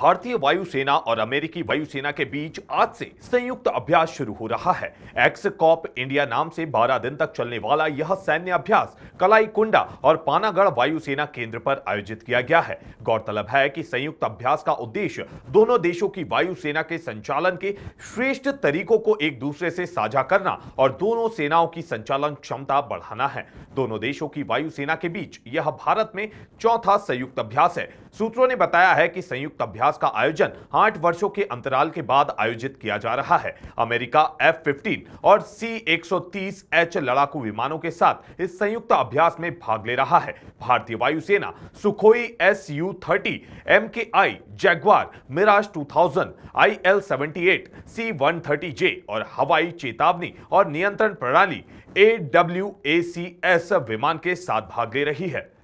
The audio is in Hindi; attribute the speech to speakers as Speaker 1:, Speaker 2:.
Speaker 1: भारतीय वायुसेना और अमेरिकी वायुसेना के बीच आज से संयुक्त अभ्यास शुरू हो रहा है एक्स कॉप इंडिया नाम से 12 दिन तक चलने वाला यह सैन्य अभ्यास कलाई कुंडा और पानागढ़ वायुसेना केंद्र पर आयोजित किया गया है गौरतलब है कि संयुक्त अभ्यास का उद्देश्य दोनों देशों की वायुसेना के संचालन के श्रेष्ठ तरीकों को एक दूसरे से साझा करना और दोनों सेनाओं की संचालन क्षमता बढ़ाना है दोनों देशों की वायुसेना के बीच यह भारत में चौथा संयुक्त अभ्यास है सूत्रों ने बताया है कि संयुक्त अभ्यास का आयोजन आठ वर्षों के अंतराल के बाद आयोजित किया जा रहा है अमेरिका एफ फिफ्टीन और सी एक एच लड़ाकू विमानों के साथ इस संयुक्त अभ्यास में भाग ले रहा है भारतीय वायुसेना Sukhoi S U thirty M K I Jaguar Mirage two thousand I L seventy eight C one thirty J और हवाई चेतावनी और नियंत्रण प्रणाली A W A C S विमान के साथ भाग ले रही है